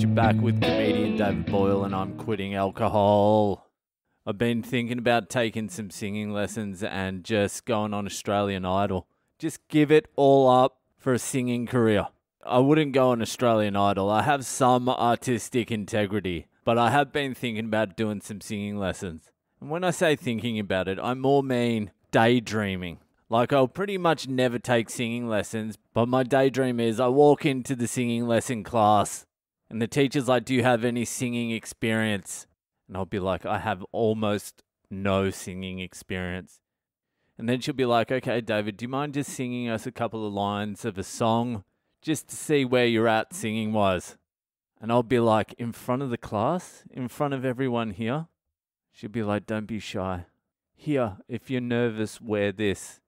you back with comedian David Boyle, and I'm quitting alcohol. I've been thinking about taking some singing lessons and just going on Australian Idol. Just give it all up for a singing career. I wouldn't go on Australian Idol. I have some artistic integrity, but I have been thinking about doing some singing lessons. And when I say thinking about it, I more mean daydreaming. Like, I'll pretty much never take singing lessons, but my daydream is I walk into the singing lesson class and the teacher's like, Do you have any singing experience? And I'll be like, I have almost no singing experience. And then she'll be like, Okay, David, do you mind just singing us a couple of lines of a song just to see where you're at singing wise? And I'll be like, In front of the class, in front of everyone here. She'll be like, Don't be shy. Here, if you're nervous, wear this.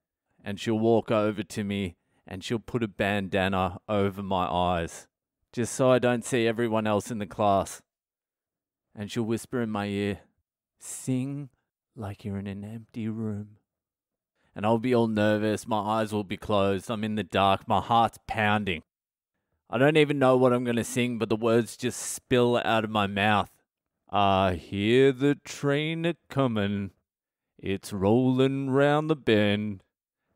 And she'll walk over to me and she'll put a bandana over my eyes just so I don't see everyone else in the class. And she'll whisper in my ear, Sing like you're in an empty room. And I'll be all nervous, my eyes will be closed, I'm in the dark, my heart's pounding. I don't even know what I'm going to sing, but the words just spill out of my mouth. I hear the train a comin', it's rollin' round the bend,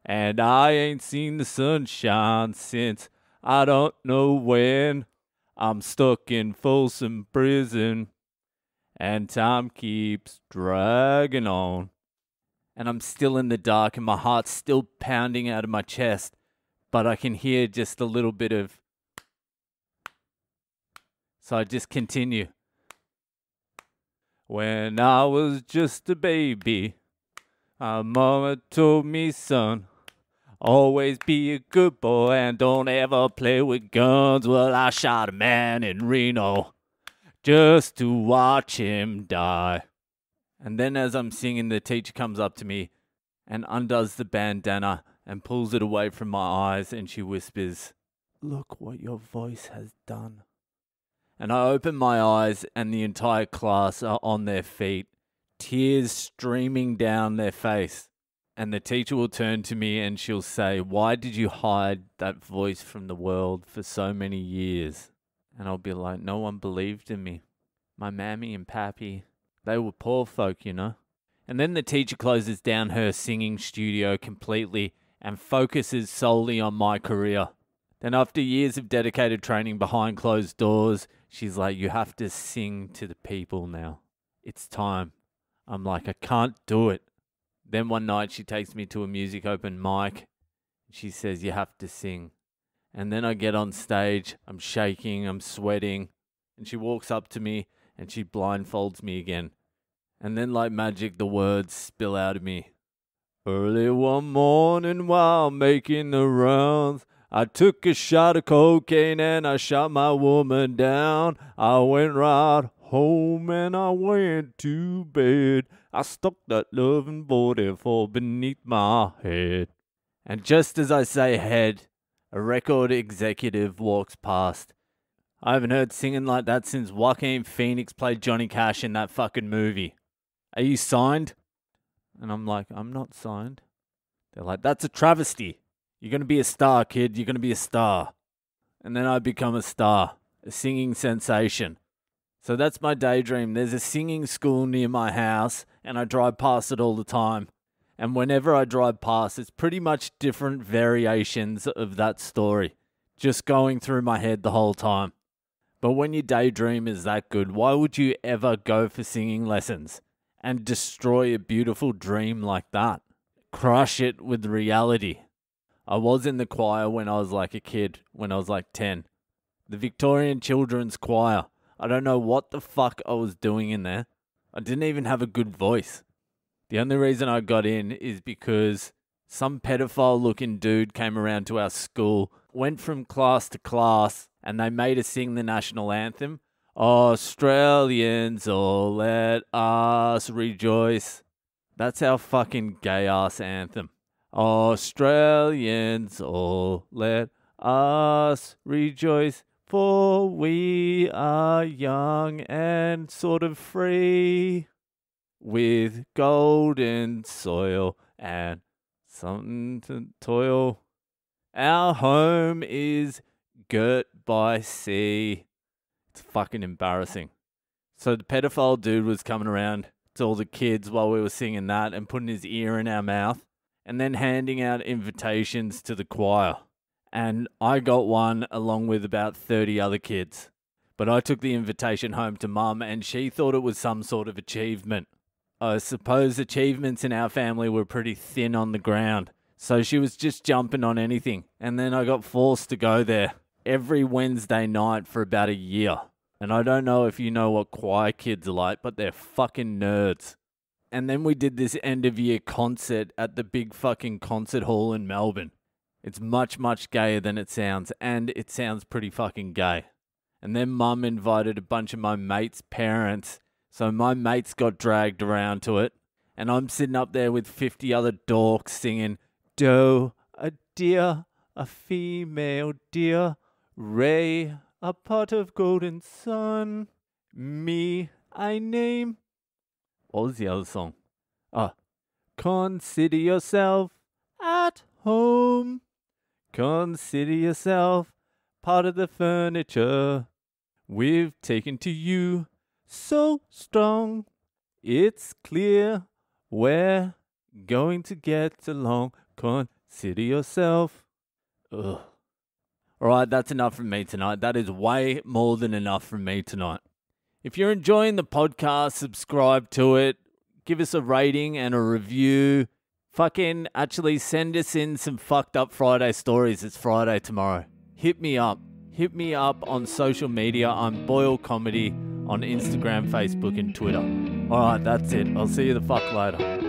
and I ain't seen the sunshine since I don't know when. I'm stuck in Folsom Prison, and time keeps dragging on. And I'm still in the dark, and my heart's still pounding out of my chest, but I can hear just a little bit of. So I just continue. When I was just a baby, my mama told me, son. Always be a good boy and don't ever play with guns. Well, I shot a man in Reno just to watch him die. And then, as I'm singing, the teacher comes up to me and undoes the bandana and pulls it away from my eyes and she whispers, Look what your voice has done. And I open my eyes, and the entire class are on their feet, tears streaming down their face and the teacher will turn to me and she'll say, Why did you hide that voice from the world for so many years? And I'll be like, No one believed in me. My mammy and pappy, they were poor folk, you know. And then the teacher closes down her singing studio completely and focuses solely on my career. Then, after years of dedicated training behind closed doors, she's like, You have to sing to the people now. It's time. I'm like, I can't do it. Then one night she takes me to a music open mic. She says, You have to sing. And then I get on stage. I'm shaking. I'm sweating. And she walks up to me and she blindfolds me again. And then, like magic, the words spill out of me. Early one morning while making the rounds, I took a shot of cocaine and I shot my woman down. I went right home and I went to bed. I stuck that loving body for beneath my head. And just as I say head, a record executive walks past. I haven't heard singing like that since Joaquin Phoenix played Johnny Cash in that fucking movie. Are you signed? And I'm like, I'm not signed. They're like, that's a travesty. You're going to be a star, kid. You're going to be a star. And then I become a star, a singing sensation. So that's my daydream. There's a singing school near my house, and I drive past it all the time. And whenever I drive past, it's pretty much different variations of that story, just going through my head the whole time. But when your daydream is that good, why would you ever go for singing lessons and destroy a beautiful dream like that? Crush it with reality. I was in the choir when I was like a kid, when I was like 10. The Victorian Children's Choir. I don't know what the fuck I was doing in there. I didn't even have a good voice. The only reason I got in is because some pedophile looking dude came around to our school, went from class to class, and they made us sing the national anthem. Australians, all let us rejoice. That's our fucking gay ass anthem. Australians, all let us rejoice for we are young and sort of free with golden soil and something to toil. Our home is girt by sea. It's fucking embarrassing. So the pedophile dude was coming around to all the kids while we were singing that and putting his ear in our mouth and then handing out invitations to the choir and I got one along with about 30 other kids. But I took the invitation home to mum, and she thought it was some sort of achievement. I suppose achievements in our family were pretty thin on the ground, so she was just jumping on anything. And then I got forced to go there every Wednesday night for about a year. And I don't know if you know what choir kids are like, but they're fucking nerds. And then we did this end of year concert at the big fucking concert hall in Melbourne. It's much, much gayer than it sounds, and it sounds pretty fucking gay. And then mum invited a bunch of my mates' parents, so my mates got dragged around to it. And I'm sitting up there with 50 other dorks singing, "Do a deer, a female deer, Ray, a pot of golden sun, me, I name. What was the other song? Ah, oh, consider yourself at home. Consider yourself part of the furniture we've taken to you so strong. It's clear we're going to get along. Consider yourself. Ugh. All right, that's enough from me tonight. That is way more than enough from me tonight. If you're enjoying the podcast, subscribe to it, give us a rating and a review fucking actually send us in some fucked up Friday stories. It's Friday tomorrow. Hit me up. Hit me up on social media. I'm Boyle Comedy on Instagram, Facebook, and Twitter. All right, that's it. I'll see you the fuck later.